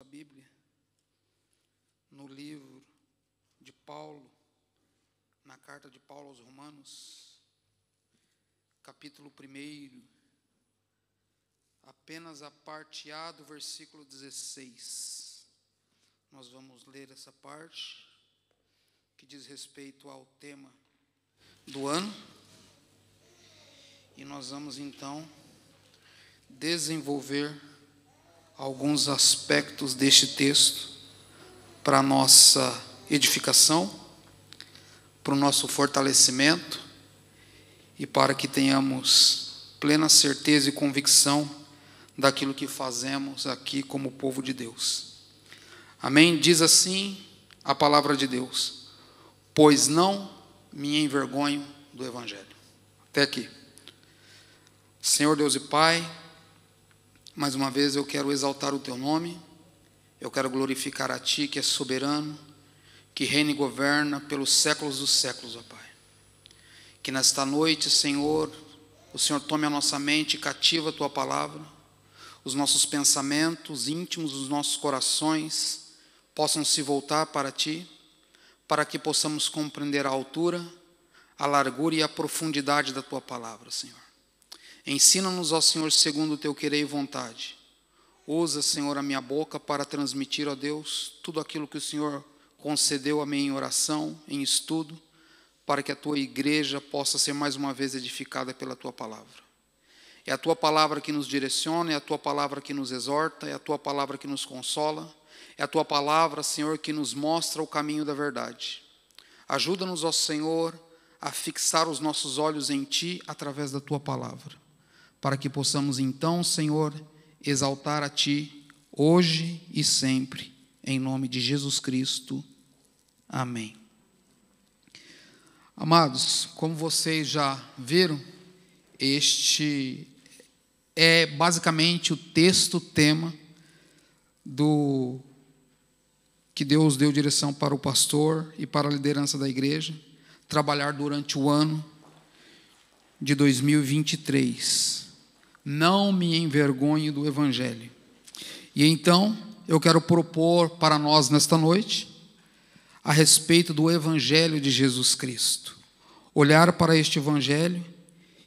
a Bíblia, no livro de Paulo, na carta de Paulo aos Romanos, capítulo 1, apenas a parte A do versículo 16. Nós vamos ler essa parte que diz respeito ao tema do ano. E nós vamos então desenvolver alguns aspectos deste texto para a nossa edificação, para o nosso fortalecimento e para que tenhamos plena certeza e convicção daquilo que fazemos aqui como povo de Deus. Amém? Diz assim a palavra de Deus: Pois não me envergonho do Evangelho. Até aqui. Senhor Deus e Pai, mais uma vez eu quero exaltar o teu nome, eu quero glorificar a ti que é soberano, que reina e governa pelos séculos dos séculos, ó Pai. Que nesta noite, Senhor, o Senhor tome a nossa mente cativa a tua palavra, os nossos pensamentos íntimos, os nossos corações possam se voltar para ti, para que possamos compreender a altura, a largura e a profundidade da tua palavra, Senhor. Ensina-nos, ó Senhor, segundo o teu querer e vontade. Usa, Senhor, a minha boca para transmitir, a Deus, tudo aquilo que o Senhor concedeu a mim em oração, em estudo, para que a tua igreja possa ser mais uma vez edificada pela tua palavra. É a tua palavra que nos direciona, é a tua palavra que nos exorta, é a tua palavra que nos consola, é a tua palavra, Senhor, que nos mostra o caminho da verdade. Ajuda-nos, ó Senhor, a fixar os nossos olhos em ti através da tua palavra para que possamos então, Senhor, exaltar a Ti hoje e sempre, em nome de Jesus Cristo. Amém. Amados, como vocês já viram, este é basicamente o texto tema do que Deus deu direção para o pastor e para a liderança da igreja trabalhar durante o ano de 2023 não me envergonhe do Evangelho. E então eu quero propor para nós nesta noite, a respeito do Evangelho de Jesus Cristo, olhar para este Evangelho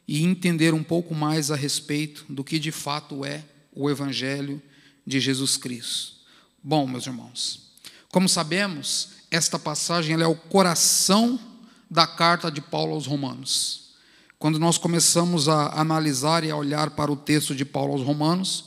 e entender um pouco mais a respeito do que de fato é o Evangelho de Jesus Cristo. Bom, meus irmãos, como sabemos, esta passagem é o coração da carta de Paulo aos Romanos. Quando nós começamos a analisar e a olhar para o texto de Paulo aos Romanos,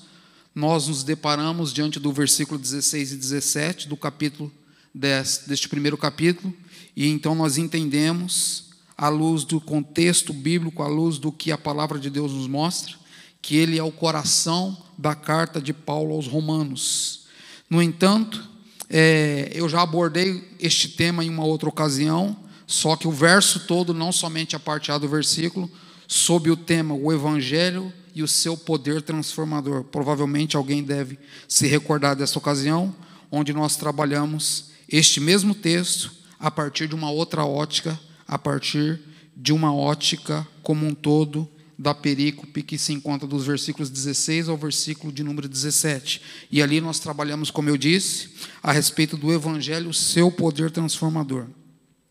nós nos deparamos diante do versículo 16 e 17 do capítulo 10, deste primeiro capítulo, e então nós entendemos, à luz do contexto bíblico, à luz do que a palavra de Deus nos mostra, que ele é o coração da carta de Paulo aos Romanos. No entanto, é, eu já abordei este tema em uma outra ocasião, só que o verso todo, não somente a parte A do versículo, sob o tema o Evangelho e o seu poder transformador. Provavelmente alguém deve se recordar dessa ocasião, onde nós trabalhamos este mesmo texto a partir de uma outra ótica, a partir de uma ótica como um todo da perícope que se encontra dos versículos 16 ao versículo de número 17. E ali nós trabalhamos, como eu disse, a respeito do evangelho, o seu poder transformador.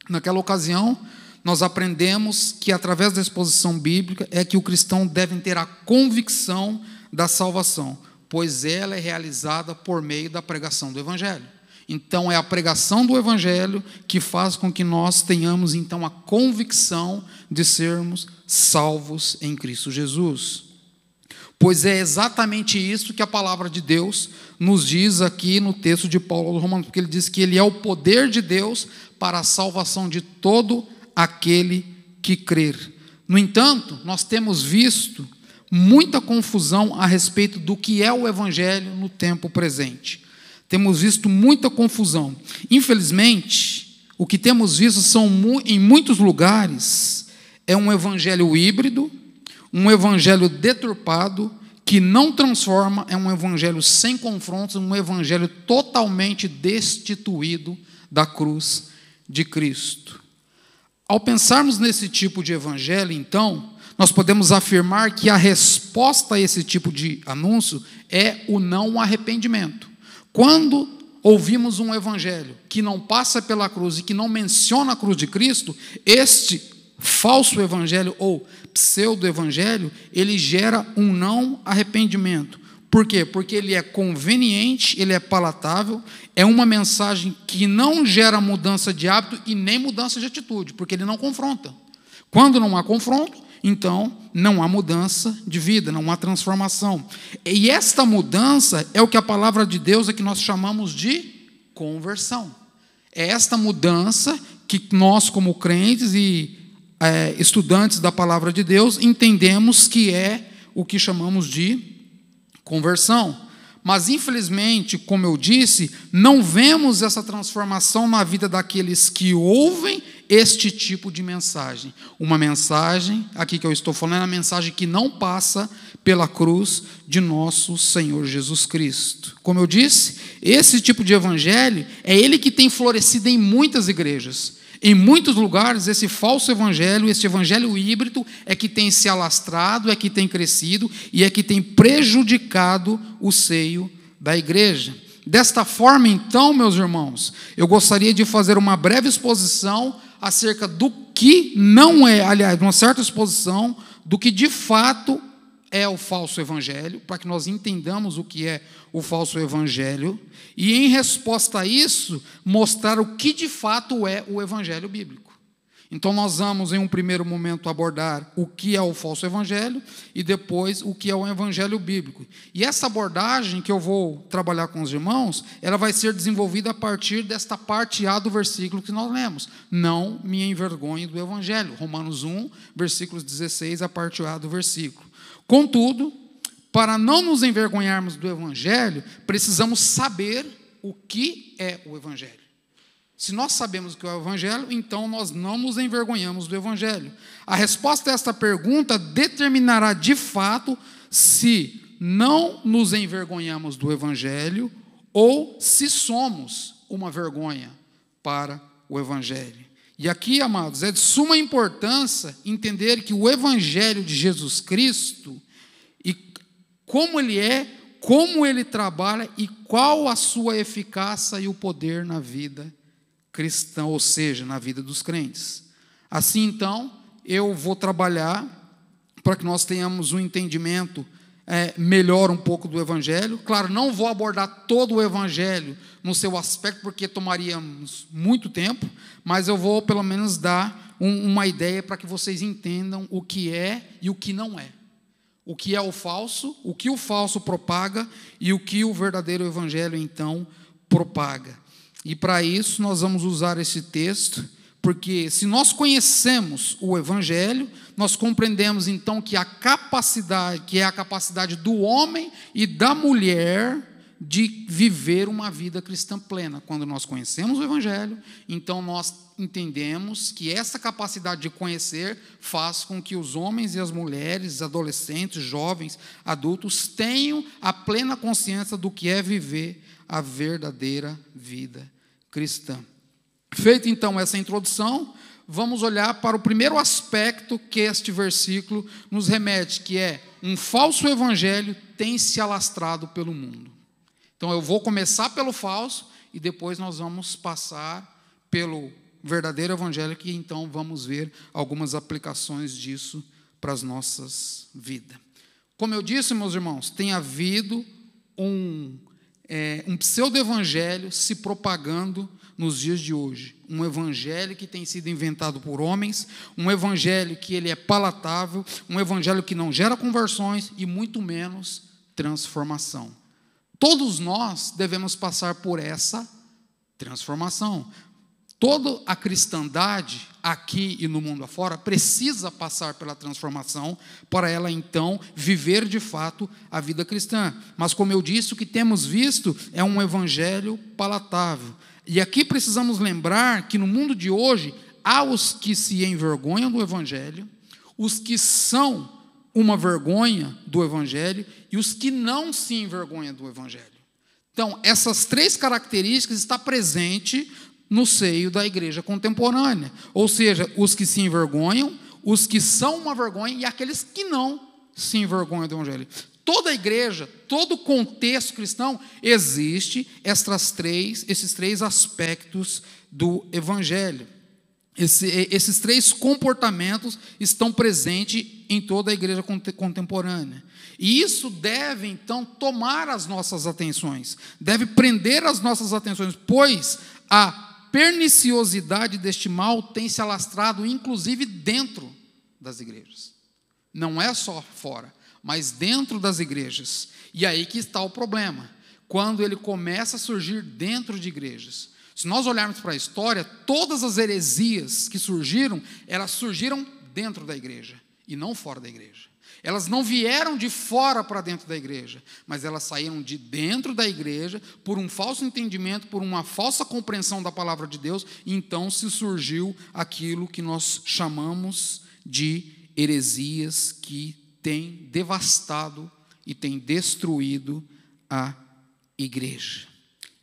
Naquela ocasião, nós aprendemos que, através da exposição bíblica, é que o cristão deve ter a convicção da salvação, pois ela é realizada por meio da pregação do Evangelho. Então, é a pregação do Evangelho que faz com que nós tenhamos, então, a convicção de sermos salvos em Cristo Jesus. Pois é exatamente isso que a palavra de Deus nos diz aqui no texto de Paulo aos Romanos, porque ele diz que ele é o poder de Deus para a salvação de todo aquele que crer. No entanto, nós temos visto muita confusão a respeito do que é o Evangelho no tempo presente. Temos visto muita confusão. Infelizmente, o que temos visto são, em muitos lugares, é um Evangelho híbrido, um Evangelho deturpado, que não transforma, é um Evangelho sem confrontos, um Evangelho totalmente destituído da cruz de Cristo. Ao pensarmos nesse tipo de evangelho, então, nós podemos afirmar que a resposta a esse tipo de anúncio é o não arrependimento. Quando ouvimos um evangelho que não passa pela cruz e que não menciona a cruz de Cristo, este falso evangelho ou pseudo evangelho, ele gera um não arrependimento. Por quê? Porque ele é conveniente, ele é palatável, é uma mensagem que não gera mudança de hábito e nem mudança de atitude, porque ele não confronta. Quando não há confronto, então não há mudança de vida, não há transformação. E esta mudança é o que a palavra de Deus é que nós chamamos de conversão. É esta mudança que nós, como crentes e é, estudantes da palavra de Deus, entendemos que é o que chamamos de conversão. Mas, infelizmente, como eu disse, não vemos essa transformação na vida daqueles que ouvem este tipo de mensagem. Uma mensagem, aqui que eu estou falando, é a mensagem que não passa pela cruz de nosso Senhor Jesus Cristo. Como eu disse, esse tipo de evangelho é ele que tem florescido em muitas igrejas. Em muitos lugares, esse falso evangelho, esse evangelho híbrido, é que tem se alastrado, é que tem crescido e é que tem prejudicado o seio da igreja. Desta forma, então, meus irmãos, eu gostaria de fazer uma breve exposição acerca do que não é, aliás, uma certa exposição do que de fato é o falso evangelho, para que nós entendamos o que é o falso evangelho e, em resposta a isso, mostrar o que de fato é o evangelho bíblico. Então, nós vamos, em um primeiro momento, abordar o que é o falso evangelho e depois o que é o evangelho bíblico. E essa abordagem que eu vou trabalhar com os irmãos, ela vai ser desenvolvida a partir desta parte A do versículo que nós lemos. Não me envergonhe do evangelho. Romanos 1, versículos 16, a parte A do versículo. Contudo, para não nos envergonharmos do Evangelho, precisamos saber o que é o Evangelho. Se nós sabemos o que é o Evangelho, então nós não nos envergonhamos do Evangelho. A resposta a esta pergunta determinará de fato se não nos envergonhamos do Evangelho ou se somos uma vergonha para o Evangelho. E aqui, amados, é de suma importância entender que o Evangelho de Jesus Cristo como ele é, como ele trabalha e qual a sua eficácia e o poder na vida cristã, ou seja, na vida dos crentes. Assim então, eu vou trabalhar para que nós tenhamos um entendimento é, melhor um pouco do Evangelho. Claro, não vou abordar todo o Evangelho no seu aspecto, porque tomaríamos muito tempo, mas eu vou pelo menos dar um, uma ideia para que vocês entendam o que é e o que não é o que é o falso, o que o falso propaga e o que o verdadeiro evangelho então propaga. E para isso nós vamos usar esse texto, porque se nós conhecemos o evangelho, nós compreendemos então que a capacidade, que é a capacidade do homem e da mulher de viver uma vida cristã plena. Quando nós conhecemos o Evangelho, então nós entendemos que essa capacidade de conhecer faz com que os homens e as mulheres, adolescentes, jovens, adultos, tenham a plena consciência do que é viver a verdadeira vida cristã. Feita então essa introdução, vamos olhar para o primeiro aspecto que este versículo nos remete, que é um falso evangelho tem se alastrado pelo mundo. Então eu vou começar pelo falso e depois nós vamos passar pelo verdadeiro evangelho e então vamos ver algumas aplicações disso para as nossas vidas. Como eu disse, meus irmãos, tem havido um, é, um pseudo-evangelho se propagando nos dias de hoje. Um evangelho que tem sido inventado por homens, um evangelho que ele é palatável, um evangelho que não gera conversões e muito menos transformação. Todos nós devemos passar por essa transformação. Toda a cristandade, aqui e no mundo afora, precisa passar pela transformação para ela então viver de fato a vida cristã. Mas, como eu disse, o que temos visto é um evangelho palatável. E aqui precisamos lembrar que no mundo de hoje há os que se envergonham do evangelho, os que são uma vergonha do Evangelho e os que não se envergonham do Evangelho. Então, essas três características estão presentes no seio da igreja contemporânea. Ou seja, os que se envergonham, os que são uma vergonha e aqueles que não se envergonham do Evangelho. Toda a igreja, todo o contexto cristão, existe estas três, esses três aspectos do Evangelho. Esse, esses três comportamentos estão presentes em toda a igreja contemporânea. E isso deve, então, tomar as nossas atenções, deve prender as nossas atenções, pois a perniciosidade deste mal tem se alastrado, inclusive, dentro das igrejas. Não é só fora, mas dentro das igrejas. E aí que está o problema. Quando ele começa a surgir dentro de igrejas, se nós olharmos para a história, todas as heresias que surgiram, elas surgiram dentro da igreja e não fora da igreja. Elas não vieram de fora para dentro da igreja, mas elas saíram de dentro da igreja por um falso entendimento, por uma falsa compreensão da palavra de Deus, e então se surgiu aquilo que nós chamamos de heresias que tem devastado e tem destruído a igreja.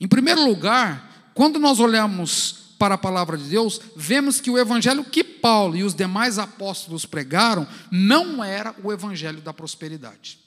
Em primeiro lugar, quando nós olhamos para a palavra de Deus, vemos que o evangelho que Paulo e os demais apóstolos pregaram não era o evangelho da prosperidade.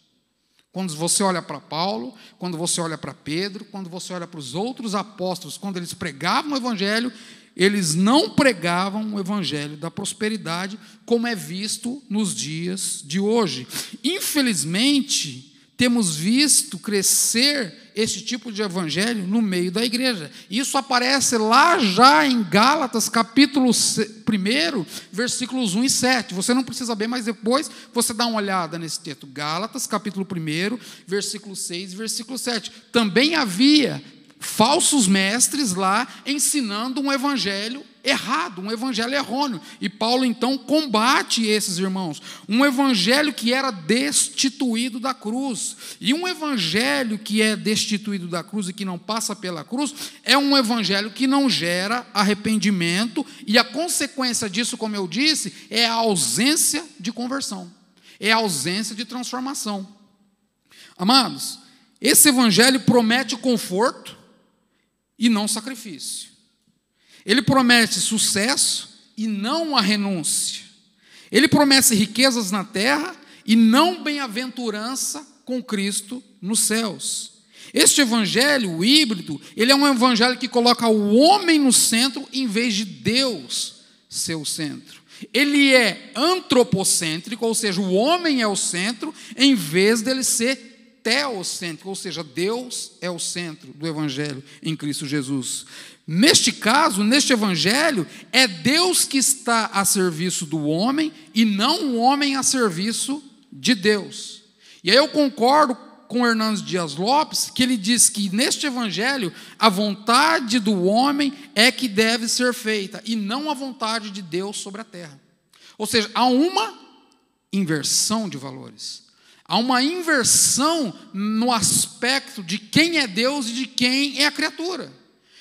Quando você olha para Paulo, quando você olha para Pedro, quando você olha para os outros apóstolos, quando eles pregavam o evangelho, eles não pregavam o evangelho da prosperidade como é visto nos dias de hoje. Infelizmente, temos visto crescer esse tipo de evangelho no meio da igreja. Isso aparece lá já em Gálatas, capítulo 1, versículos 1 e 7. Você não precisa ver, mas depois você dá uma olhada nesse texto. Gálatas, capítulo 1, versículo 6 e versículo 7. Também havia falsos mestres lá ensinando um evangelho errado, um evangelho errôneo. E Paulo então combate esses irmãos. Um evangelho que era destituído da cruz. E um evangelho que é destituído da cruz e que não passa pela cruz é um evangelho que não gera arrependimento. E a consequência disso, como eu disse, é a ausência de conversão, é a ausência de transformação. Amados, esse evangelho promete conforto e não sacrifício. Ele promete sucesso e não a renúncia. Ele promete riquezas na terra e não bem-aventurança com Cristo nos céus. Este evangelho o híbrido, ele é um evangelho que coloca o homem no centro em vez de Deus ser o centro. Ele é antropocêntrico, ou seja, o homem é o centro, em vez dele ser teocêntrico, ou seja, Deus é o centro do evangelho em Cristo Jesus. Neste caso, neste evangelho, é Deus que está a serviço do homem e não o homem a serviço de Deus. E aí eu concordo com Hernandes Dias Lopes, que ele diz que neste evangelho a vontade do homem é que deve ser feita e não a vontade de Deus sobre a terra. Ou seja, há uma inversão de valores. Há uma inversão no aspecto de quem é Deus e de quem é a criatura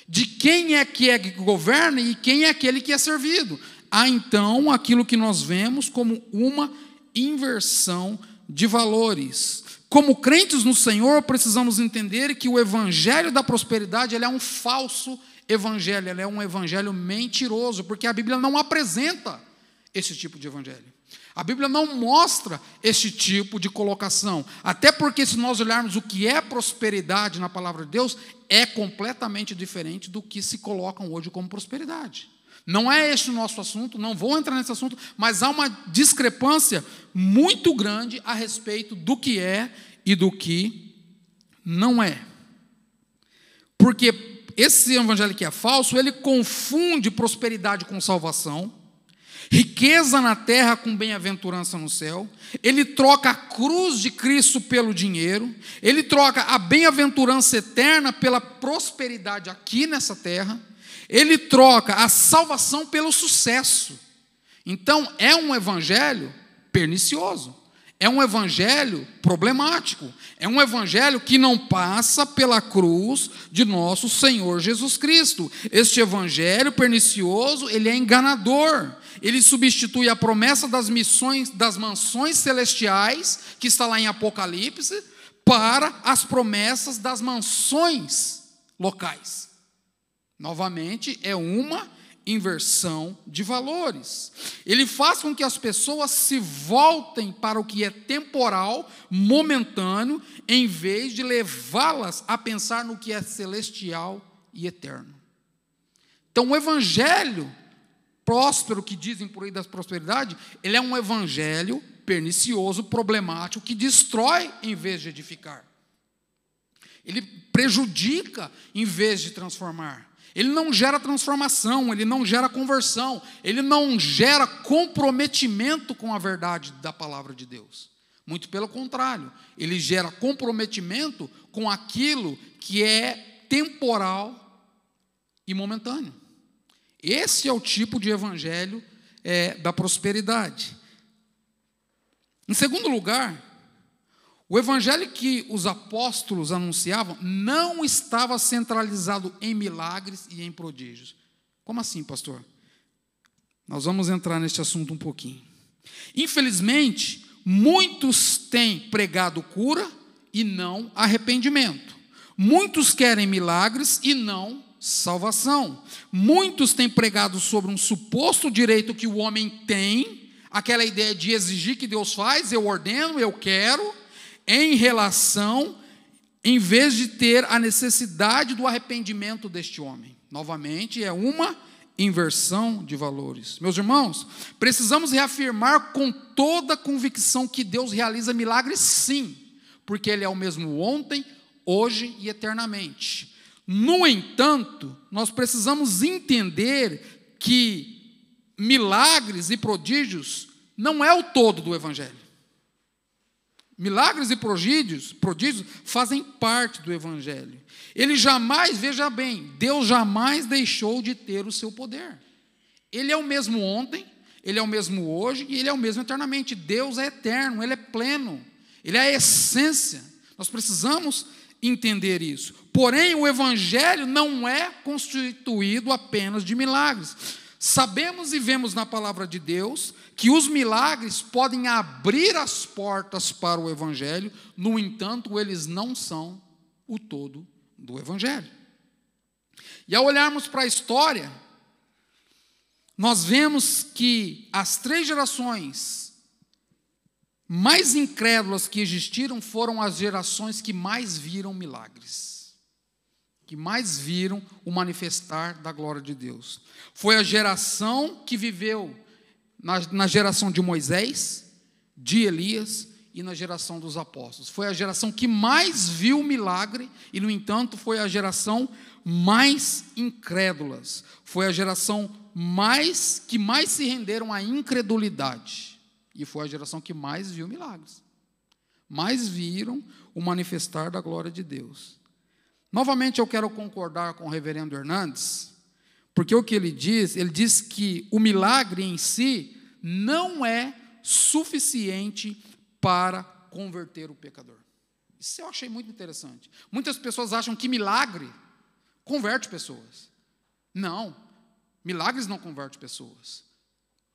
de quem é que é que governa e quem é aquele que é servido. Há então aquilo que nós vemos como uma inversão de valores. Como crentes no Senhor, precisamos entender que o evangelho da prosperidade é um falso evangelho, é um evangelho mentiroso, porque a Bíblia não apresenta esse tipo de evangelho. A Bíblia não mostra este tipo de colocação. Até porque, se nós olharmos o que é prosperidade na palavra de Deus, é completamente diferente do que se colocam hoje como prosperidade. Não é este o nosso assunto, não vou entrar nesse assunto, mas há uma discrepância muito grande a respeito do que é e do que não é. Porque esse evangelho que é falso, ele confunde prosperidade com salvação riqueza na terra com bem-aventurança no céu, ele troca a cruz de Cristo pelo dinheiro, ele troca a bem-aventurança eterna pela prosperidade aqui nessa terra, ele troca a salvação pelo sucesso. Então, é um evangelho pernicioso, é um evangelho problemático, é um evangelho que não passa pela cruz de nosso Senhor Jesus Cristo. Este evangelho pernicioso, ele é enganador ele substitui a promessa das missões, das mansões celestiais, que está lá em Apocalipse, para as promessas das mansões locais. Novamente, é uma inversão de valores. Ele faz com que as pessoas se voltem para o que é temporal, momentâneo, em vez de levá-las a pensar no que é celestial e eterno. Então, o Evangelho próspero que dizem por aí das prosperidade, ele é um evangelho pernicioso, problemático, que destrói em vez de edificar. Ele prejudica em vez de transformar. Ele não gera transformação, ele não gera conversão, ele não gera comprometimento com a verdade da palavra de Deus. Muito pelo contrário, ele gera comprometimento com aquilo que é temporal e momentâneo. Esse é o tipo de evangelho é, da prosperidade. Em segundo lugar, o evangelho que os apóstolos anunciavam não estava centralizado em milagres e em prodígios. Como assim, pastor? Nós vamos entrar neste assunto um pouquinho. Infelizmente, muitos têm pregado cura e não arrependimento. Muitos querem milagres e não salvação. Muitos têm pregado sobre um suposto direito que o homem tem, aquela ideia de exigir que Deus faz, eu ordeno, eu quero, em relação, em vez de ter a necessidade do arrependimento deste homem. Novamente, é uma inversão de valores. Meus irmãos, precisamos reafirmar com toda convicção que Deus realiza milagres, sim, porque Ele é o mesmo ontem, hoje e eternamente. No entanto, nós precisamos entender que milagres e prodígios não é o todo do Evangelho. Milagres e prodígios, prodígios fazem parte do Evangelho. Ele jamais, veja bem, Deus jamais deixou de ter o seu poder. Ele é o mesmo ontem, ele é o mesmo hoje e ele é o mesmo eternamente. Deus é eterno, ele é pleno, ele é a essência. Nós precisamos entender isso. Porém, o Evangelho não é constituído apenas de milagres. Sabemos e vemos na palavra de Deus que os milagres podem abrir as portas para o Evangelho, no entanto, eles não são o todo do Evangelho. E ao olharmos para a história, nós vemos que as três gerações mais incrédulas que existiram foram as gerações que mais viram milagres, que mais viram o manifestar da glória de Deus. Foi a geração que viveu na, na geração de Moisés, de Elias e na geração dos apóstolos. Foi a geração que mais viu o milagre e, no entanto, foi a geração mais incrédulas. Foi a geração mais que mais se renderam à incredulidade. E foi a geração que mais viu milagres. Mais viram o manifestar da glória de Deus. Novamente eu quero concordar com o reverendo Hernandes, porque o que ele diz, ele diz que o milagre em si não é suficiente para converter o pecador. Isso eu achei muito interessante. Muitas pessoas acham que milagre converte pessoas. Não, milagres não converte pessoas.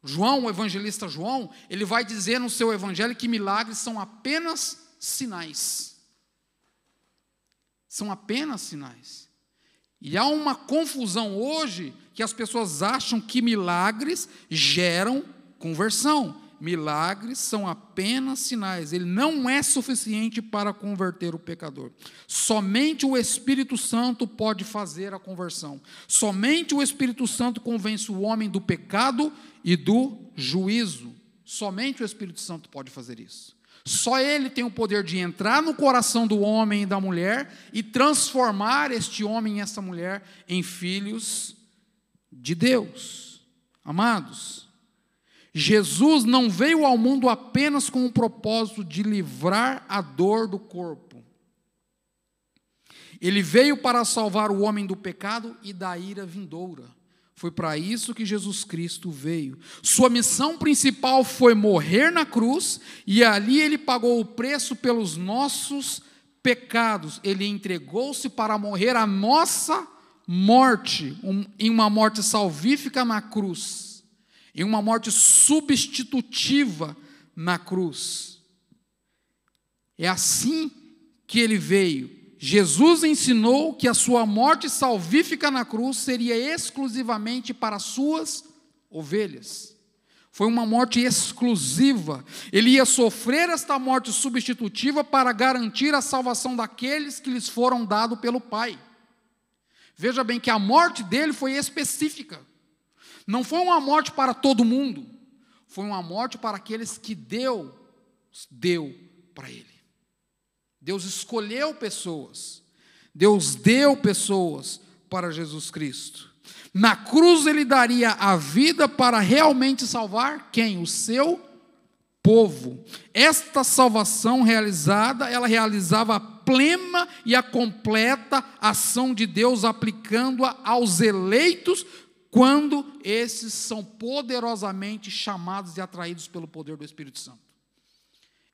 João, o evangelista João, ele vai dizer no seu evangelho que milagres são apenas sinais. São apenas sinais. E há uma confusão hoje que as pessoas acham que milagres geram conversão. Milagres são apenas sinais, ele não é suficiente para converter o pecador. Somente o Espírito Santo pode fazer a conversão. Somente o Espírito Santo convence o homem do pecado e do juízo. Somente o Espírito Santo pode fazer isso. Só ele tem o poder de entrar no coração do homem e da mulher e transformar este homem e essa mulher em filhos de Deus. Amados, Jesus não veio ao mundo apenas com o propósito de livrar a dor do corpo. Ele veio para salvar o homem do pecado e da ira vindoura. Foi para isso que Jesus Cristo veio. Sua missão principal foi morrer na cruz, e ali ele pagou o preço pelos nossos pecados. Ele entregou-se para morrer a nossa morte, um, em uma morte salvífica na cruz em uma morte substitutiva na cruz. É assim que ele veio. Jesus ensinou que a sua morte salvífica na cruz seria exclusivamente para suas ovelhas. Foi uma morte exclusiva. Ele ia sofrer esta morte substitutiva para garantir a salvação daqueles que lhes foram dado pelo Pai. Veja bem que a morte dele foi específica. Não foi uma morte para todo mundo, foi uma morte para aqueles que Deus deu para ele. Deus escolheu pessoas, Deus deu pessoas para Jesus Cristo. Na cruz ele daria a vida para realmente salvar quem? O seu povo. Esta salvação realizada, ela realizava a plena e a completa ação de Deus aplicando-a aos eleitos quando esses são poderosamente chamados e atraídos pelo poder do Espírito Santo.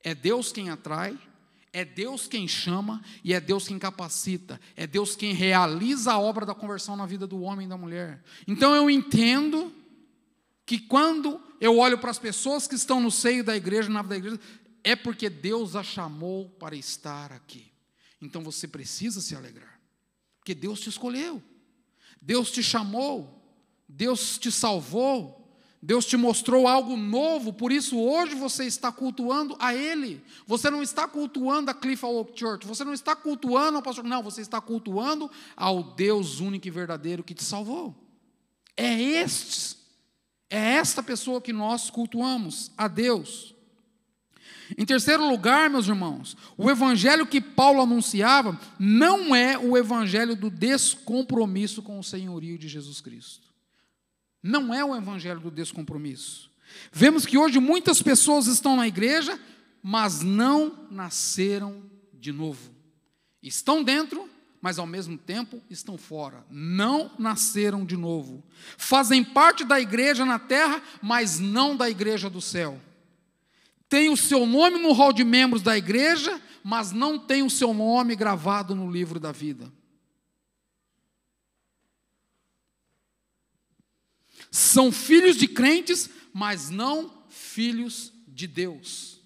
É Deus quem atrai, é Deus quem chama e é Deus quem capacita, é Deus quem realiza a obra da conversão na vida do homem e da mulher. Então eu entendo que quando eu olho para as pessoas que estão no seio da igreja, na da igreja, é porque Deus a chamou para estar aqui. Então você precisa se alegrar, porque Deus te escolheu, Deus te chamou, Deus te salvou, Deus te mostrou algo novo, por isso hoje você está cultuando a Ele. Você não está cultuando a Cliff Oak Church, você não está cultuando ao pastor, não, você está cultuando ao Deus único e verdadeiro que te salvou. É este, é esta pessoa que nós cultuamos, a Deus. Em terceiro lugar, meus irmãos, o evangelho que Paulo anunciava não é o evangelho do descompromisso com o senhorio de Jesus Cristo. Não é o evangelho do descompromisso. Vemos que hoje muitas pessoas estão na igreja, mas não nasceram de novo. Estão dentro, mas ao mesmo tempo estão fora. Não nasceram de novo. Fazem parte da igreja na terra, mas não da igreja do céu. Tem o seu nome no hall de membros da igreja, mas não tem o seu nome gravado no livro da vida. São filhos de crentes, mas não filhos de Deus.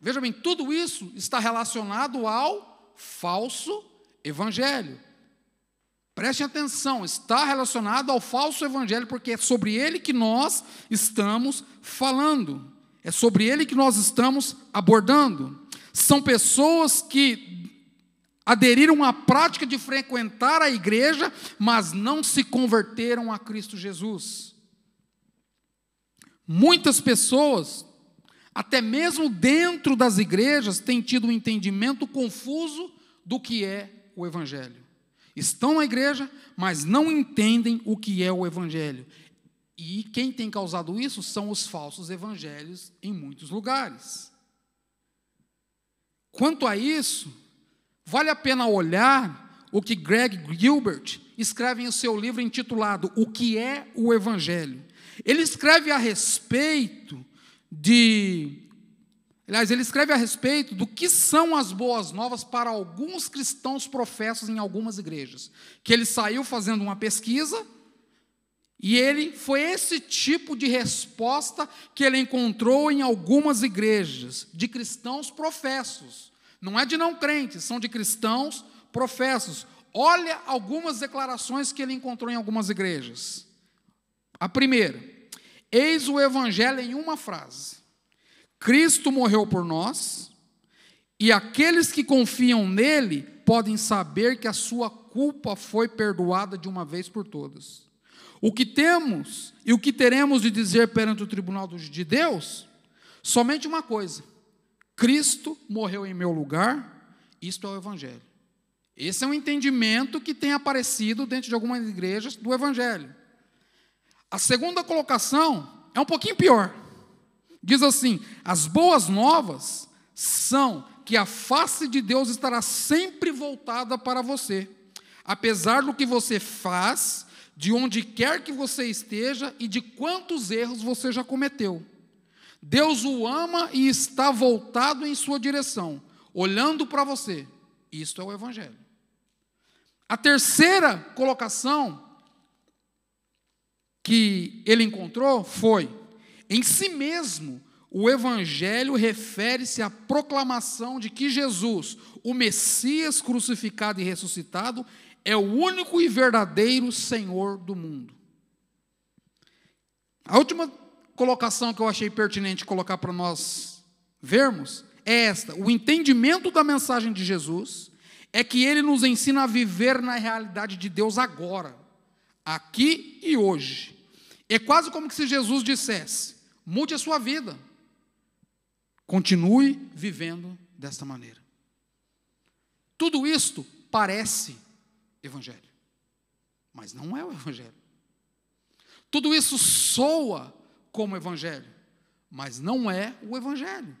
Veja bem, tudo isso está relacionado ao falso evangelho. Preste atenção, está relacionado ao falso evangelho, porque é sobre ele que nós estamos falando, é sobre ele que nós estamos abordando. São pessoas que aderiram à prática de frequentar a igreja, mas não se converteram a Cristo Jesus. Muitas pessoas, até mesmo dentro das igrejas, têm tido um entendimento confuso do que é o Evangelho. Estão na igreja, mas não entendem o que é o Evangelho. E quem tem causado isso são os falsos evangelhos em muitos lugares. Quanto a isso, Vale a pena olhar o que Greg Gilbert escreve em seu livro intitulado O que é o Evangelho. Ele escreve a respeito de. Aliás, ele escreve a respeito do que são as boas novas para alguns cristãos professos em algumas igrejas. Que ele saiu fazendo uma pesquisa e ele foi esse tipo de resposta que ele encontrou em algumas igrejas de cristãos professos. Não é de não crentes, são de cristãos professos. Olha algumas declarações que ele encontrou em algumas igrejas. A primeira, eis o evangelho em uma frase: Cristo morreu por nós, e aqueles que confiam nele podem saber que a sua culpa foi perdoada de uma vez por todas. O que temos e o que teremos de dizer perante o tribunal de Deus? Somente uma coisa: Cristo morreu em meu lugar, isto é o Evangelho. Esse é um entendimento que tem aparecido dentro de algumas igrejas do Evangelho. A segunda colocação é um pouquinho pior. Diz assim: as boas novas são que a face de Deus estará sempre voltada para você, apesar do que você faz, de onde quer que você esteja e de quantos erros você já cometeu. Deus o ama e está voltado em sua direção, olhando para você. Isto é o Evangelho. A terceira colocação que ele encontrou foi: em si mesmo, o Evangelho refere-se à proclamação de que Jesus, o Messias crucificado e ressuscitado, é o único e verdadeiro Senhor do mundo. A última colocação que eu achei pertinente colocar para nós vermos é esta: o entendimento da mensagem de Jesus é que ele nos ensina a viver na realidade de Deus agora, aqui e hoje. É quase como se Jesus dissesse: mude a sua vida, continue vivendo desta maneira. Tudo isto parece evangelho, mas não é o evangelho. Tudo isso soa como evangelho, mas não é o evangelho.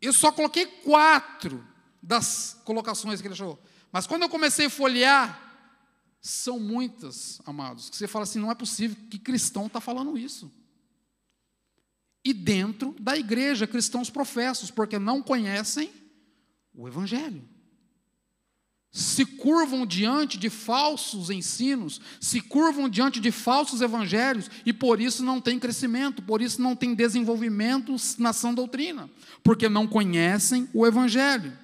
Eu só coloquei quatro das colocações que ele achou. Mas quando eu comecei a folhear, são muitas, amados, que você fala assim: não é possível que cristão está falando isso. E dentro da igreja, cristãos professos, porque não conhecem o evangelho se curvam diante de falsos ensinos, se curvam diante de falsos evangelhos e por isso não tem crescimento, por isso não tem desenvolvimento na sã doutrina, porque não conhecem o evangelho.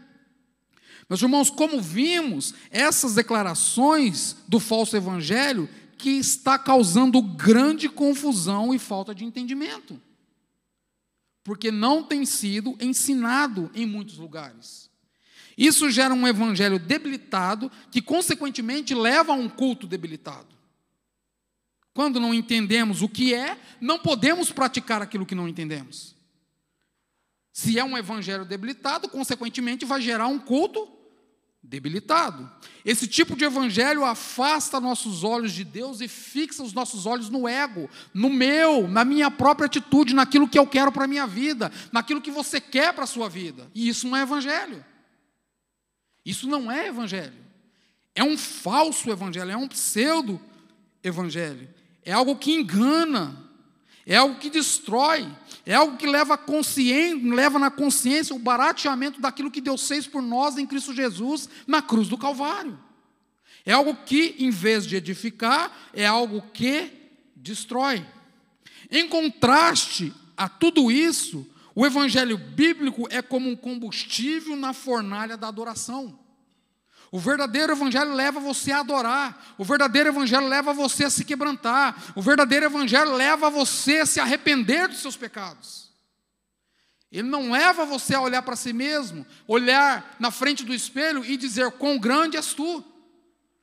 Meus irmãos, como vimos, essas declarações do falso evangelho que está causando grande confusão e falta de entendimento. Porque não tem sido ensinado em muitos lugares. Isso gera um evangelho debilitado, que, consequentemente, leva a um culto debilitado. Quando não entendemos o que é, não podemos praticar aquilo que não entendemos. Se é um evangelho debilitado, consequentemente, vai gerar um culto debilitado. Esse tipo de evangelho afasta nossos olhos de Deus e fixa os nossos olhos no ego, no meu, na minha própria atitude, naquilo que eu quero para a minha vida, naquilo que você quer para a sua vida. E isso não é evangelho. Isso não é evangelho. É um falso evangelho, é um pseudo evangelho. É algo que engana, é algo que destrói, é algo que leva, leva na consciência o barateamento daquilo que Deus fez por nós em Cristo Jesus na cruz do Calvário. É algo que, em vez de edificar, é algo que destrói. Em contraste a tudo isso, o evangelho bíblico é como um combustível na fornalha da adoração. O verdadeiro evangelho leva você a adorar, o verdadeiro evangelho leva você a se quebrantar, o verdadeiro evangelho leva você a se arrepender dos seus pecados. Ele não leva você a olhar para si mesmo, olhar na frente do espelho e dizer: Quão grande és tu!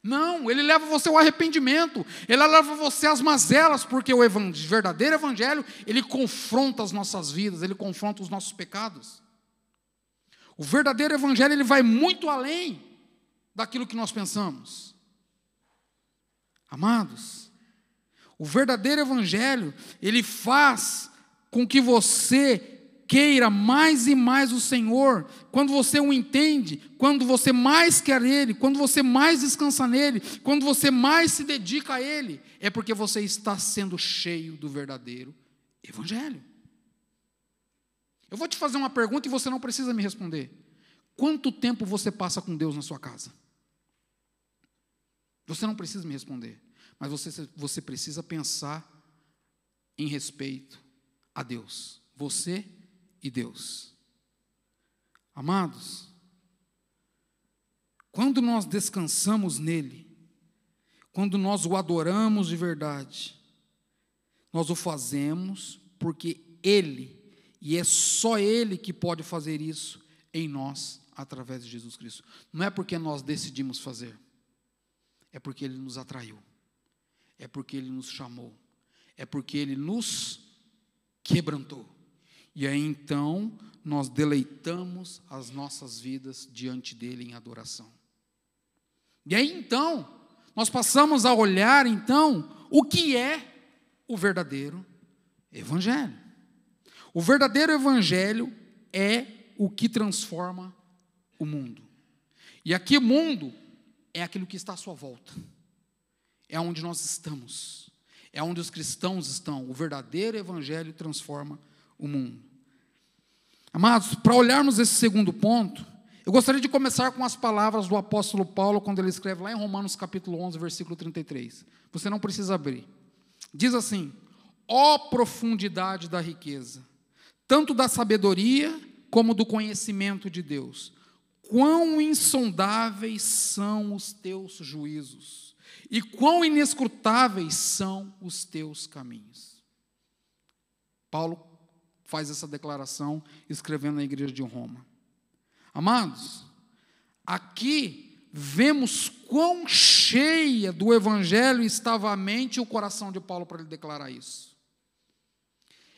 Não, ele leva você ao arrependimento, ele leva você às mazelas, porque o evangelho, verdadeiro evangelho, ele confronta as nossas vidas, ele confronta os nossos pecados. O verdadeiro evangelho, ele vai muito além daquilo que nós pensamos. Amados, o verdadeiro evangelho, ele faz com que você queira mais e mais o Senhor, quando você o entende, quando você mais quer Ele, quando você mais descansa nele, quando você mais se dedica a Ele, é porque você está sendo cheio do verdadeiro Evangelho. Eu vou te fazer uma pergunta e você não precisa me responder. Quanto tempo você passa com Deus na sua casa? Você não precisa me responder, mas você, você precisa pensar em respeito a Deus. Você e Deus. Amados, quando nós descansamos nele, quando nós o adoramos de verdade, nós o fazemos porque ele, e é só ele que pode fazer isso em nós através de Jesus Cristo. Não é porque nós decidimos fazer, é porque ele nos atraiu, é porque ele nos chamou, é porque ele nos quebrantou. E aí então nós deleitamos as nossas vidas diante dele em adoração. E aí então nós passamos a olhar então o que é o verdadeiro evangelho. O verdadeiro evangelho é o que transforma o mundo. E aqui mundo é aquilo que está à sua volta. É onde nós estamos. É onde os cristãos estão. O verdadeiro evangelho transforma o o mundo. Amados, para olharmos esse segundo ponto, eu gostaria de começar com as palavras do apóstolo Paulo, quando ele escreve lá em Romanos capítulo 11, versículo 33. Você não precisa abrir. Diz assim: Ó oh, profundidade da riqueza, tanto da sabedoria como do conhecimento de Deus, quão insondáveis são os teus juízos e quão inescrutáveis são os teus caminhos. Paulo faz essa declaração escrevendo na igreja de Roma. Amados, aqui vemos quão cheia do evangelho estava a mente e o coração de Paulo para ele declarar isso.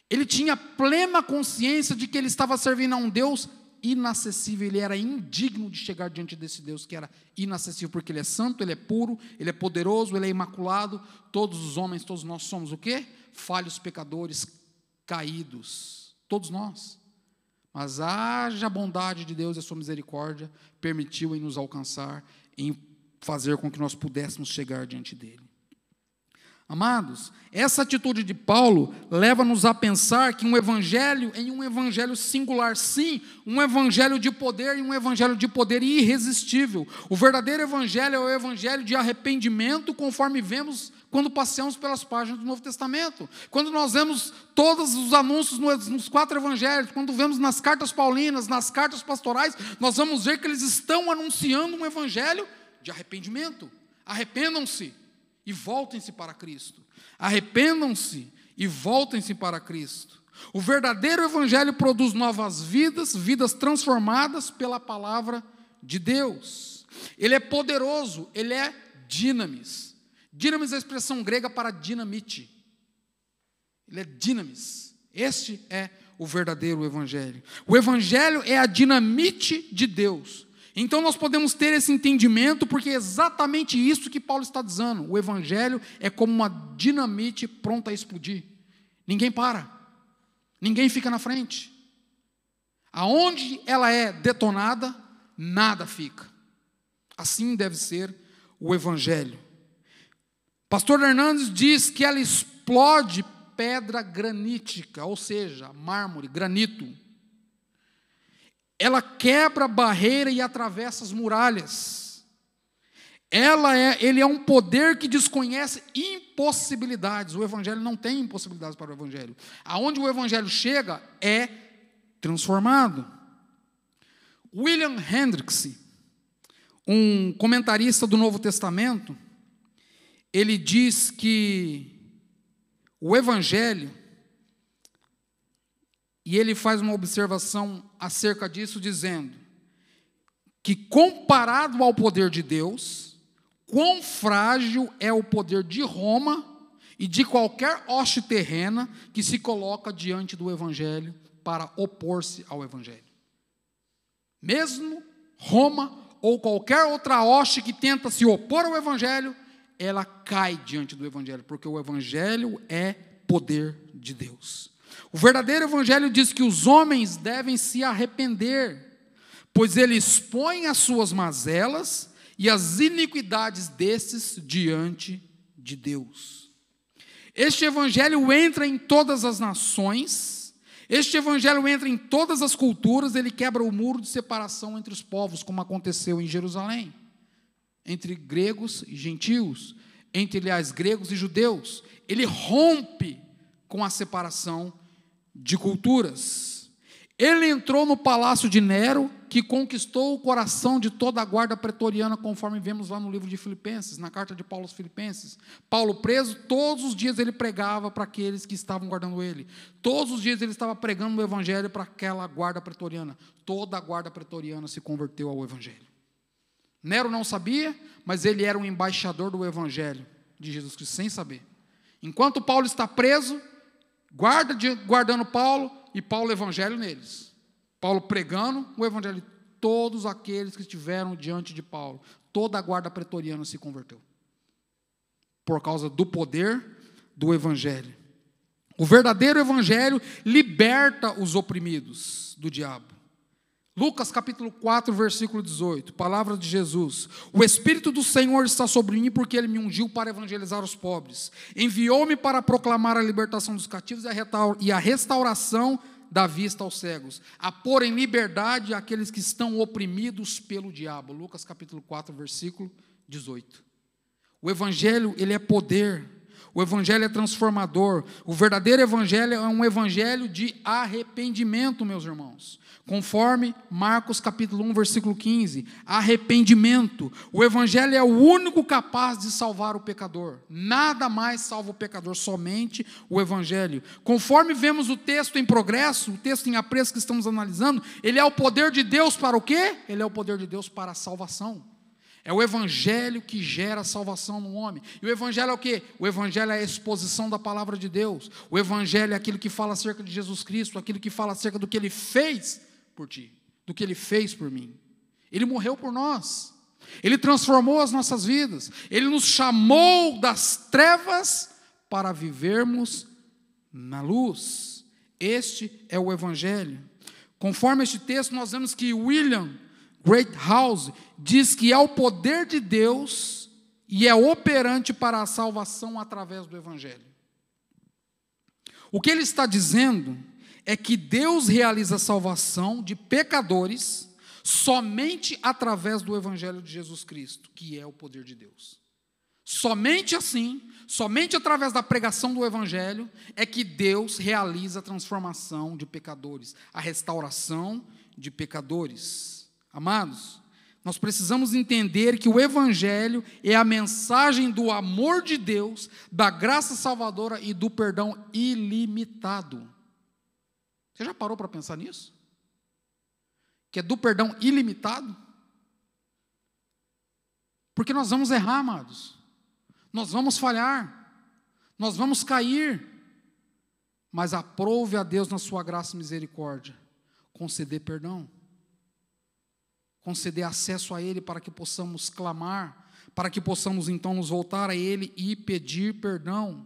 Ele tinha plena consciência de que ele estava servindo a um Deus inacessível, ele era indigno de chegar diante desse Deus que era inacessível, porque ele é santo, ele é puro, ele é poderoso, ele é imaculado. Todos os homens, todos nós somos o quê? Falhos, pecadores, caídos todos nós. Mas haja a bondade de Deus e a sua misericórdia permitiu em nos alcançar, em fazer com que nós pudéssemos chegar diante dele. Amados, essa atitude de Paulo leva-nos a pensar que um evangelho em um evangelho singular, sim, um evangelho de poder e um evangelho de poder irresistível. O verdadeiro evangelho é o evangelho de arrependimento, conforme vemos quando passeamos pelas páginas do Novo Testamento, quando nós vemos todos os anúncios nos quatro evangelhos, quando vemos nas cartas paulinas, nas cartas pastorais, nós vamos ver que eles estão anunciando um evangelho de arrependimento. Arrependam-se e voltem-se para Cristo. Arrependam-se e voltem-se para Cristo. O verdadeiro evangelho produz novas vidas, vidas transformadas pela palavra de Deus. Ele é poderoso, ele é dinamis. Dinamis é a expressão grega para dinamite. Ele é dinamis. Este é o verdadeiro evangelho. O evangelho é a dinamite de Deus. Então nós podemos ter esse entendimento porque é exatamente isso que Paulo está dizendo. O evangelho é como uma dinamite pronta a explodir. Ninguém para. Ninguém fica na frente. Aonde ela é detonada, nada fica. Assim deve ser o evangelho. Pastor Hernandes diz que ela explode pedra granítica, ou seja, mármore, granito. Ela quebra barreira e atravessa as muralhas. Ela é, ele é um poder que desconhece impossibilidades. O evangelho não tem impossibilidades para o evangelho. Aonde o evangelho chega é transformado. William Hendricks, um comentarista do Novo Testamento, ele diz que o Evangelho, e ele faz uma observação acerca disso, dizendo que, comparado ao poder de Deus, quão frágil é o poder de Roma e de qualquer hoste terrena que se coloca diante do Evangelho para opor-se ao Evangelho. Mesmo Roma ou qualquer outra hoste que tenta se opor ao Evangelho, ela cai diante do Evangelho, porque o Evangelho é poder de Deus. O verdadeiro Evangelho diz que os homens devem se arrepender, pois ele expõe as suas mazelas e as iniquidades desses diante de Deus. Este Evangelho entra em todas as nações, este Evangelho entra em todas as culturas, ele quebra o muro de separação entre os povos, como aconteceu em Jerusalém entre gregos e gentios, entre, aliás, gregos e judeus. Ele rompe com a separação de culturas. Ele entrou no palácio de Nero, que conquistou o coração de toda a guarda pretoriana, conforme vemos lá no livro de Filipenses, na carta de Paulo aos Filipenses. Paulo preso, todos os dias ele pregava para aqueles que estavam guardando ele. Todos os dias ele estava pregando o evangelho para aquela guarda pretoriana. Toda a guarda pretoriana se converteu ao evangelho. Nero não sabia, mas ele era um embaixador do Evangelho de Jesus Cristo, sem saber. Enquanto Paulo está preso, guarda de, guardando Paulo e Paulo Evangelho neles. Paulo pregando o Evangelho. Todos aqueles que estiveram diante de Paulo, toda a guarda pretoriana se converteu. Por causa do poder do Evangelho. O verdadeiro Evangelho liberta os oprimidos do diabo. Lucas capítulo 4, versículo 18, palavra de Jesus: O Espírito do Senhor está sobre mim, porque ele me ungiu para evangelizar os pobres, enviou-me para proclamar a libertação dos cativos e a restauração da vista aos cegos, a pôr em liberdade aqueles que estão oprimidos pelo diabo. Lucas capítulo 4, versículo 18. O evangelho, ele é poder o evangelho é transformador. O verdadeiro evangelho é um evangelho de arrependimento, meus irmãos. Conforme Marcos capítulo 1, versículo 15, arrependimento. O evangelho é o único capaz de salvar o pecador. Nada mais salva o pecador, somente o evangelho. Conforme vemos o texto em progresso, o texto em apreço que estamos analisando, ele é o poder de Deus para o quê? Ele é o poder de Deus para a salvação. É o evangelho que gera salvação no homem. E o evangelho é o quê? O evangelho é a exposição da palavra de Deus. O evangelho é aquilo que fala acerca de Jesus Cristo, aquilo que fala acerca do que ele fez por ti, do que ele fez por mim. Ele morreu por nós. Ele transformou as nossas vidas. Ele nos chamou das trevas para vivermos na luz. Este é o evangelho. Conforme este texto, nós vemos que William Great House diz que é o poder de Deus e é operante para a salvação através do Evangelho. O que ele está dizendo é que Deus realiza a salvação de pecadores somente através do Evangelho de Jesus Cristo, que é o poder de Deus. Somente assim, somente através da pregação do Evangelho, é que Deus realiza a transformação de pecadores, a restauração de pecadores. Amados, nós precisamos entender que o Evangelho é a mensagem do amor de Deus, da graça salvadora e do perdão ilimitado. Você já parou para pensar nisso? Que é do perdão ilimitado? Porque nós vamos errar, amados. Nós vamos falhar. Nós vamos cair. Mas aprove a Deus, na sua graça e misericórdia, conceder perdão conceder acesso a Ele para que possamos clamar, para que possamos então nos voltar a Ele e pedir perdão.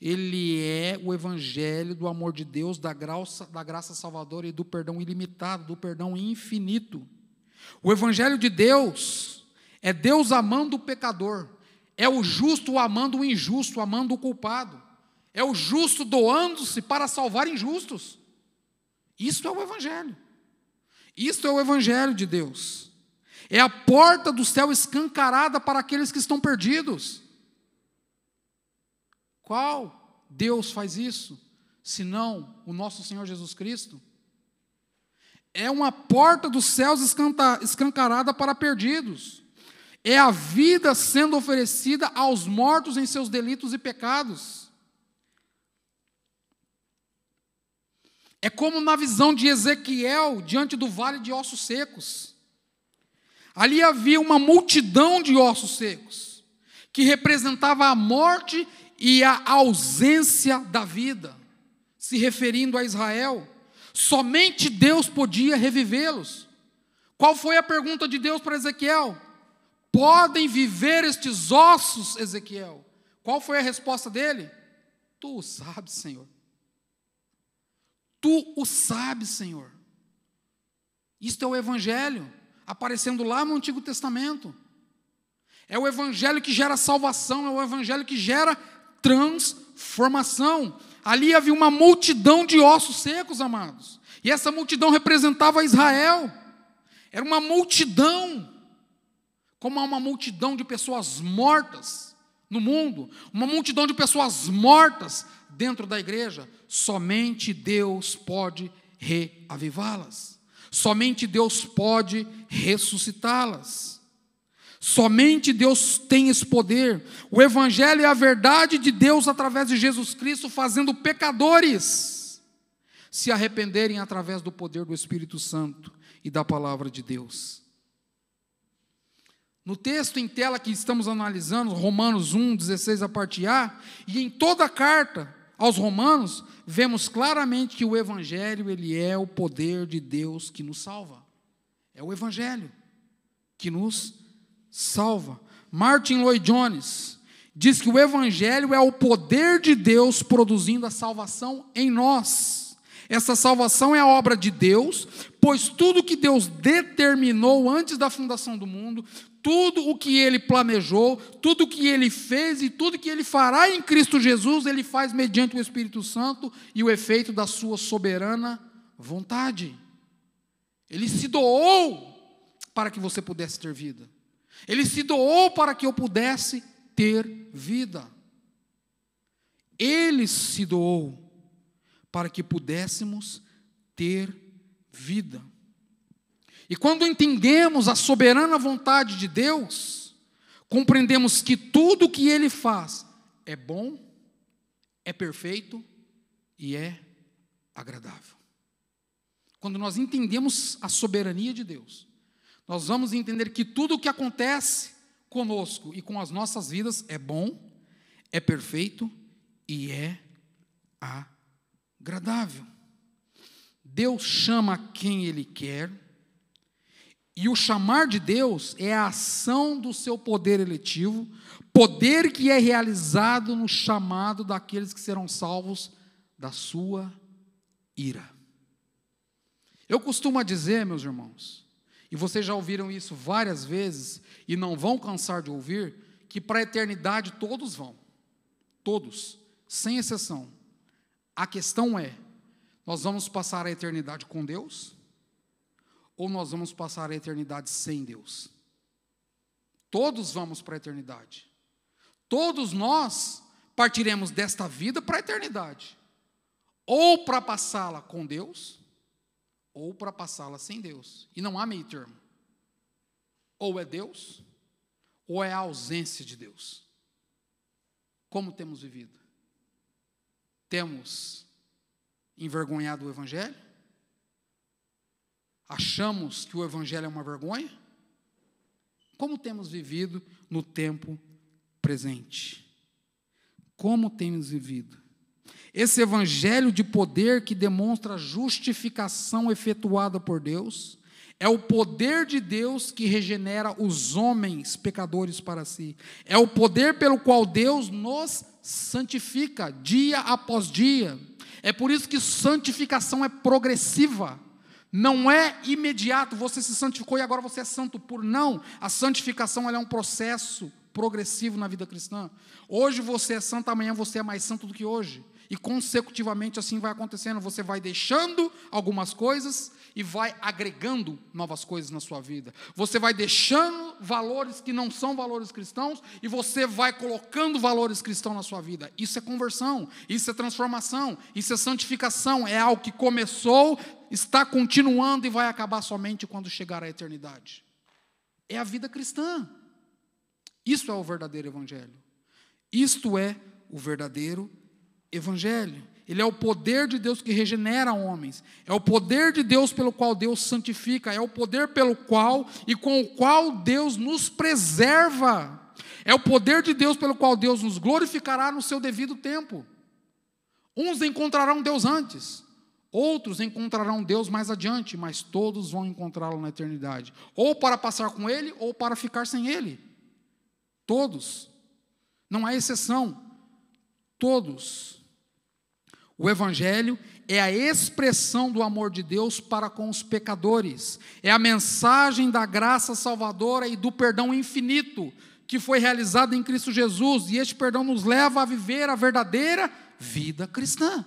Ele é o evangelho do amor de Deus, da graça, da graça salvadora e do perdão ilimitado, do perdão infinito. O evangelho de Deus é Deus amando o pecador, é o justo amando o injusto, amando o culpado, é o justo doando-se para salvar injustos. Isso é o evangelho. Isto é o Evangelho de Deus. É a porta do céu escancarada para aqueles que estão perdidos. Qual Deus faz isso? Senão o nosso Senhor Jesus Cristo? É uma porta dos céus escancarada para perdidos. É a vida sendo oferecida aos mortos em seus delitos e pecados. É como na visão de Ezequiel diante do vale de ossos secos. Ali havia uma multidão de ossos secos, que representava a morte e a ausência da vida, se referindo a Israel. Somente Deus podia revivê-los. Qual foi a pergunta de Deus para Ezequiel? Podem viver estes ossos, Ezequiel? Qual foi a resposta dele? Tu sabes, Senhor. Tu o sabes, Senhor. Isto é o Evangelho aparecendo lá no Antigo Testamento. É o Evangelho que gera salvação, é o Evangelho que gera transformação. Ali havia uma multidão de ossos secos, amados. E essa multidão representava Israel. Era uma multidão, como há uma multidão de pessoas mortas no mundo, uma multidão de pessoas mortas dentro da igreja, somente Deus pode reavivá-las. Somente Deus pode ressuscitá-las. Somente Deus tem esse poder. O Evangelho é a verdade de Deus através de Jesus Cristo, fazendo pecadores se arrependerem através do poder do Espírito Santo e da palavra de Deus. No texto em tela que estamos analisando, Romanos 1, 16 a parte A, e em toda a carta aos Romanos, vemos claramente que o Evangelho ele é o poder de Deus que nos salva. É o Evangelho que nos salva. Martin Lloyd Jones diz que o Evangelho é o poder de Deus produzindo a salvação em nós. Essa salvação é a obra de Deus, pois tudo que Deus determinou antes da fundação do mundo, tudo o que ele planejou, tudo o que ele fez e tudo que ele fará em Cristo Jesus, ele faz mediante o Espírito Santo e o efeito da sua soberana vontade. Ele se doou para que você pudesse ter vida. Ele se doou para que eu pudesse ter vida. Ele se doou para que pudéssemos ter vida. E quando entendemos a soberana vontade de Deus, compreendemos que tudo o que Ele faz é bom, é perfeito e é agradável. Quando nós entendemos a soberania de Deus, nós vamos entender que tudo o que acontece conosco e com as nossas vidas é bom, é perfeito e é agradável. Deus chama quem Ele quer e o chamar de Deus é a ação do seu poder eletivo, poder que é realizado no chamado daqueles que serão salvos da sua ira. Eu costumo dizer, meus irmãos, e vocês já ouviram isso várias vezes e não vão cansar de ouvir, que para a eternidade todos vão. Todos, sem exceção. A questão é: nós vamos passar a eternidade com Deus? ou nós vamos passar a eternidade sem Deus. Todos vamos para a eternidade. Todos nós partiremos desta vida para a eternidade. Ou para passá-la com Deus, ou para passá-la sem Deus. E não há meio termo. Ou é Deus, ou é a ausência de Deus. Como temos vivido? Temos envergonhado o Evangelho? achamos que o Evangelho é uma vergonha? Como temos vivido no tempo presente? Como temos vivido? Esse Evangelho de poder que demonstra a justificação efetuada por Deus, é o poder de Deus que regenera os homens pecadores para si. É o poder pelo qual Deus nos santifica dia após dia. É por isso que santificação é progressiva. Não é imediato, você se santificou e agora você é santo por não. A santificação é um processo progressivo na vida cristã. Hoje você é santo, amanhã você é mais santo do que hoje. E consecutivamente assim vai acontecendo, você vai deixando algumas coisas e vai agregando novas coisas na sua vida. Você vai deixando valores que não são valores cristãos e você vai colocando valores cristãos na sua vida. Isso é conversão, isso é transformação, isso é santificação, é algo que começou, está continuando e vai acabar somente quando chegar à eternidade. É a vida cristã. Isso é o verdadeiro evangelho. Isto é o verdadeiro evangelho. Ele é o poder de Deus que regenera homens. É o poder de Deus pelo qual Deus santifica. É o poder pelo qual e com o qual Deus nos preserva. É o poder de Deus pelo qual Deus nos glorificará no seu devido tempo. Uns encontrarão Deus antes, Outros encontrarão Deus mais adiante, mas todos vão encontrá-lo na eternidade ou para passar com Ele ou para ficar sem Ele. Todos. Não há exceção. Todos. O Evangelho é a expressão do amor de Deus para com os pecadores, é a mensagem da graça salvadora e do perdão infinito que foi realizado em Cristo Jesus, e este perdão nos leva a viver a verdadeira vida cristã.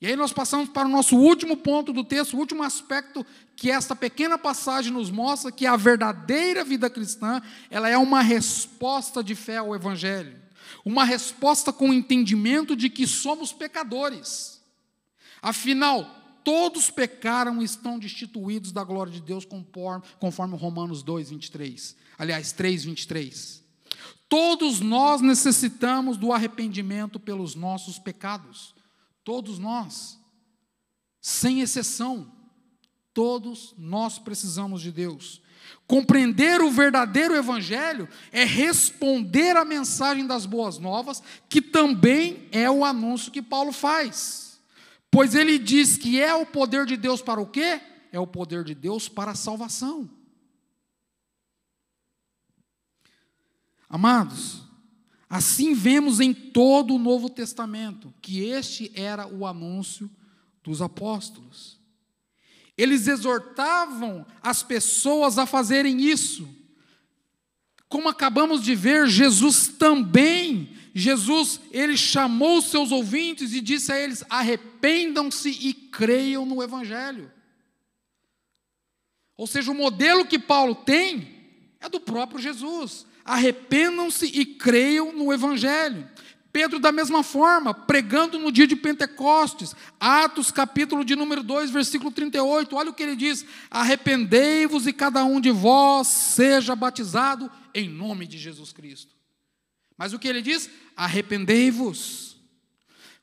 E aí nós passamos para o nosso último ponto do texto, o último aspecto que esta pequena passagem nos mostra, que a verdadeira vida cristã, ela é uma resposta de fé ao evangelho, uma resposta com o entendimento de que somos pecadores. Afinal, todos pecaram e estão destituídos da glória de Deus conforme, conforme Romanos 2, 23. Aliás, 3, 23. Todos nós necessitamos do arrependimento pelos nossos pecados. Todos nós, sem exceção, todos nós precisamos de Deus. Compreender o verdadeiro Evangelho é responder à mensagem das boas novas, que também é o anúncio que Paulo faz. Pois ele diz que é o poder de Deus para o quê? É o poder de Deus para a salvação. Amados, Assim vemos em todo o Novo Testamento que este era o anúncio dos apóstolos. Eles exortavam as pessoas a fazerem isso. Como acabamos de ver, Jesus também, Jesus, ele chamou os seus ouvintes e disse a eles: arrependam-se e creiam no Evangelho. Ou seja, o modelo que Paulo tem é do próprio Jesus arrependam-se e creiam no Evangelho. Pedro, da mesma forma, pregando no dia de Pentecostes, Atos, capítulo de número 2, versículo 38, olha o que ele diz: Arrependei-vos e cada um de vós seja batizado em nome de Jesus Cristo. Mas o que ele diz? Arrependei-vos.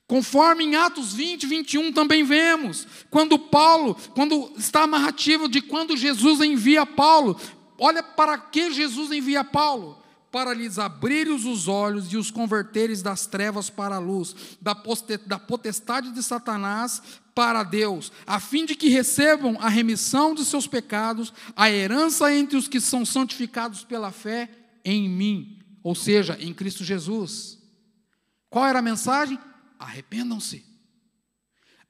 Conforme em Atos 20, 21 também vemos, quando Paulo, quando está a narrativa de quando Jesus envia Paulo, olha para que Jesus envia Paulo para lhes abrir os olhos e os converteres das trevas para a luz, da potestade de Satanás para Deus, a fim de que recebam a remissão de seus pecados, a herança entre os que são santificados pela fé em mim, ou seja, em Cristo Jesus. Qual era a mensagem? Arrependam-se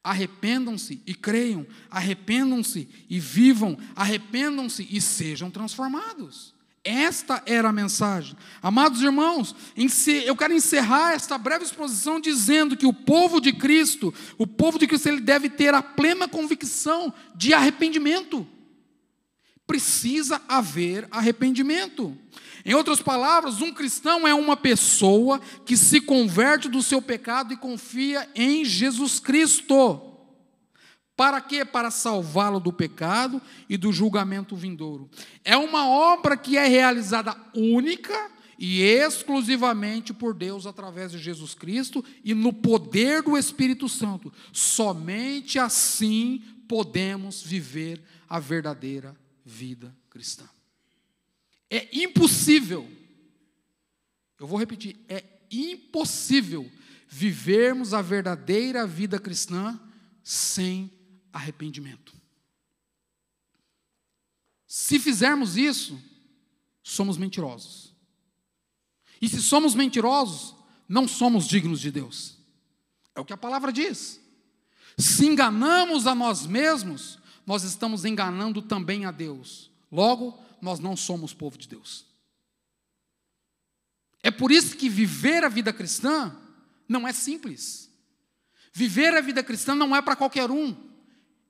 arrependam-se e creiam, arrependam-se e vivam, arrependam-se e sejam transformados. Esta era a mensagem. Amados irmãos, eu quero encerrar esta breve exposição dizendo que o povo de Cristo, o povo de Cristo, ele deve ter a plena convicção de arrependimento. Precisa haver arrependimento. Em outras palavras, um cristão é uma pessoa que se converte do seu pecado e confia em Jesus Cristo. Para quê? Para salvá-lo do pecado e do julgamento vindouro. É uma obra que é realizada única e exclusivamente por Deus através de Jesus Cristo e no poder do Espírito Santo. Somente assim podemos viver a verdadeira vida cristã. É impossível, eu vou repetir, é impossível vivermos a verdadeira vida cristã sem arrependimento. Se fizermos isso, somos mentirosos. E se somos mentirosos, não somos dignos de Deus. É o que a palavra diz. Se enganamos a nós mesmos, nós estamos enganando também a Deus. Logo, nós não somos povo de Deus. É por isso que viver a vida cristã não é simples. Viver a vida cristã não é para qualquer um.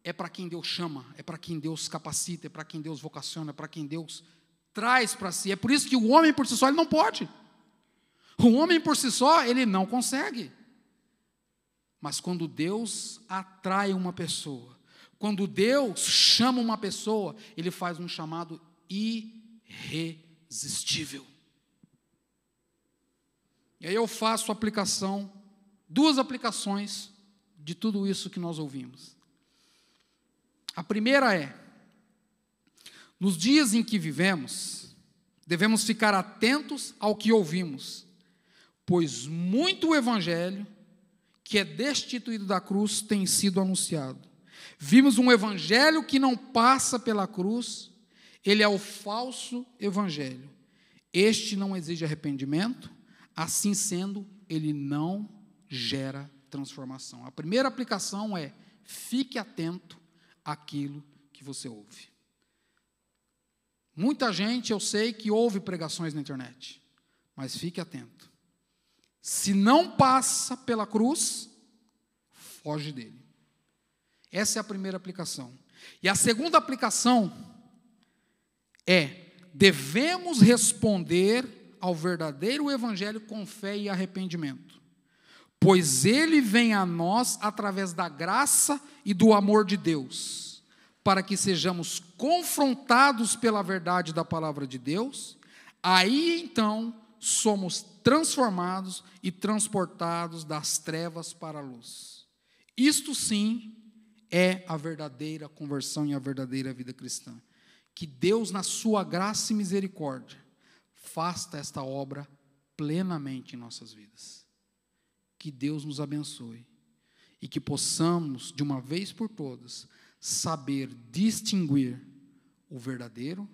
É para quem Deus chama, é para quem Deus capacita, é para quem Deus vocaciona, é para quem Deus traz para si. É por isso que o homem por si só ele não pode. O homem por si só ele não consegue. Mas quando Deus atrai uma pessoa, quando Deus chama uma pessoa, ele faz um chamado irresistível. E aí eu faço aplicação, duas aplicações de tudo isso que nós ouvimos. A primeira é: nos dias em que vivemos, devemos ficar atentos ao que ouvimos, pois muito evangelho que é destituído da cruz tem sido anunciado. Vimos um evangelho que não passa pela cruz ele é o falso evangelho. Este não exige arrependimento, assim sendo, ele não gera transformação. A primeira aplicação é: fique atento àquilo que você ouve. Muita gente eu sei que ouve pregações na internet, mas fique atento. Se não passa pela cruz, foge dele. Essa é a primeira aplicação. E a segunda aplicação é: devemos responder ao verdadeiro evangelho com fé e arrependimento, pois ele vem a nós através da graça e do amor de Deus, para que sejamos confrontados pela verdade da palavra de Deus, aí então somos transformados e transportados das trevas para a luz. Isto sim é a verdadeira conversão e a verdadeira vida cristã que Deus, na sua graça e misericórdia, faça esta obra plenamente em nossas vidas. Que Deus nos abençoe e que possamos, de uma vez por todas, saber distinguir o verdadeiro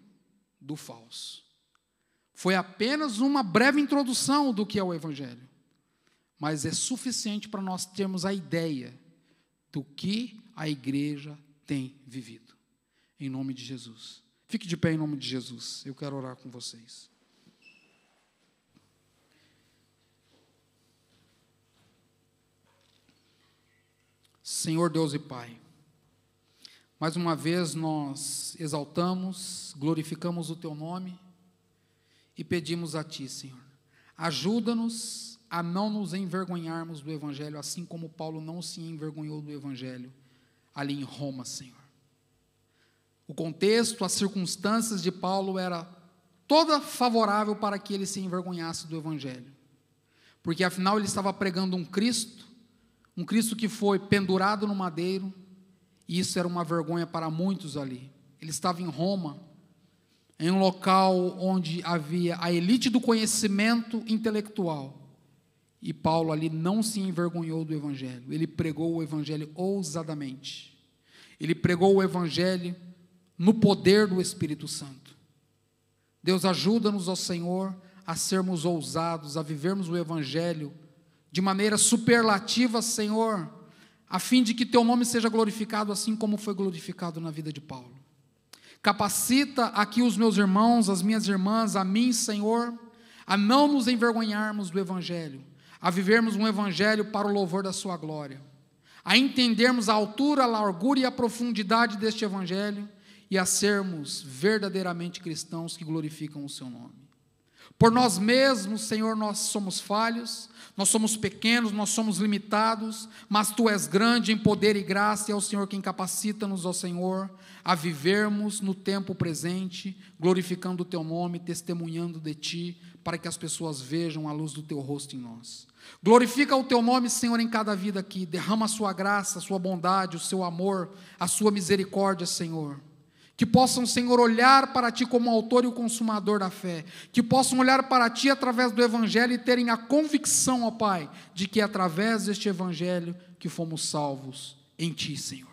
do falso. Foi apenas uma breve introdução do que é o Evangelho, mas é suficiente para nós termos a ideia do que a igreja tem vivido. Em nome de Jesus. Fique de pé em nome de Jesus. Eu quero orar com vocês. Senhor Deus e Pai, mais uma vez nós exaltamos, glorificamos o Teu nome e pedimos a Ti, Senhor, ajuda-nos a não nos envergonharmos do Evangelho, assim como Paulo não se envergonhou do Evangelho ali em Roma, Senhor. O contexto, as circunstâncias de Paulo era toda favorável para que ele se envergonhasse do evangelho. Porque afinal ele estava pregando um Cristo, um Cristo que foi pendurado no madeiro, e isso era uma vergonha para muitos ali. Ele estava em Roma, em um local onde havia a elite do conhecimento intelectual. E Paulo ali não se envergonhou do Evangelho, ele pregou o Evangelho ousadamente. Ele pregou o Evangelho no poder do Espírito Santo. Deus ajuda-nos, ó Senhor, a sermos ousados, a vivermos o Evangelho de maneira superlativa, Senhor, a fim de que teu nome seja glorificado assim como foi glorificado na vida de Paulo. Capacita aqui os meus irmãos, as minhas irmãs, a mim, Senhor, a não nos envergonharmos do Evangelho, a vivermos um Evangelho para o louvor da Sua glória, a entendermos a altura, a largura e a profundidade deste Evangelho e a sermos verdadeiramente cristãos que glorificam o Seu nome. Por nós mesmos, Senhor, nós somos falhos, nós somos pequenos, nós somos limitados, mas Tu és grande em poder e graça, e é o Senhor quem capacita-nos, ó Senhor, a vivermos no tempo presente, glorificando o Teu nome, testemunhando de Ti, para que as pessoas vejam a luz do Teu rosto em nós. Glorifica o Teu nome, Senhor, em cada vida aqui, derrama a Sua graça, a Sua bondade, o Seu amor, a Sua misericórdia, Senhor que possam, Senhor, olhar para Ti como autor e o consumador da fé, que possam olhar para Ti através do Evangelho e terem a convicção, ó Pai, de que é através deste Evangelho que fomos salvos em Ti, Senhor.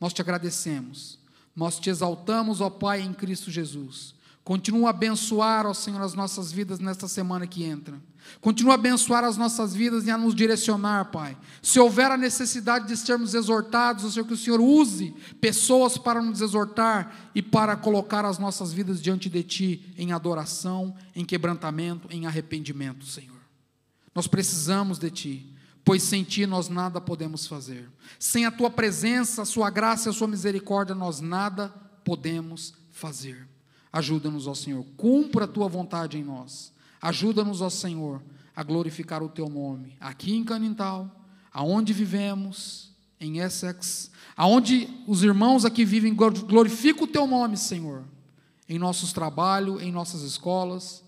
Nós te agradecemos, nós te exaltamos, ó Pai, em Cristo Jesus. Continua a abençoar, ó Senhor, as nossas vidas nesta semana que entra. Continua a abençoar as nossas vidas e a nos direcionar, Pai. Se houver a necessidade de sermos exortados, eu sei que o Senhor use pessoas para nos exortar e para colocar as nossas vidas diante de Ti em adoração, em quebrantamento, em arrependimento, Senhor. Nós precisamos de Ti, pois sem Ti nós nada podemos fazer. Sem a Tua presença, a Sua graça e a Sua misericórdia, nós nada podemos fazer. Ajuda-nos, ó Senhor. Cumpra a Tua vontade em nós Ajuda-nos, ó Senhor, a glorificar o teu nome, aqui em Canintal, aonde vivemos, em Essex, aonde os irmãos aqui vivem, glorifica o teu nome, Senhor, em nossos trabalhos, em nossas escolas,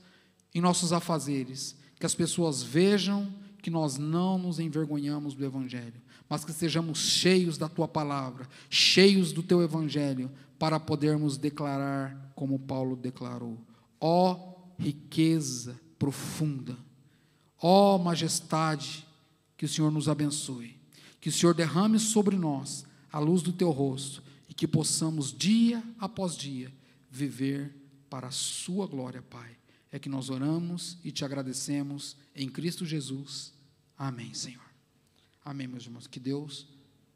em nossos afazeres, que as pessoas vejam que nós não nos envergonhamos do evangelho, mas que sejamos cheios da tua palavra, cheios do teu evangelho, para podermos declarar como Paulo declarou: ó oh, riqueza profunda. Ó oh, majestade, que o Senhor nos abençoe, que o Senhor derrame sobre nós a luz do teu rosto e que possamos dia após dia viver para a sua glória, Pai. É que nós oramos e te agradecemos em Cristo Jesus. Amém, Senhor. Amém, meus irmãos. Que Deus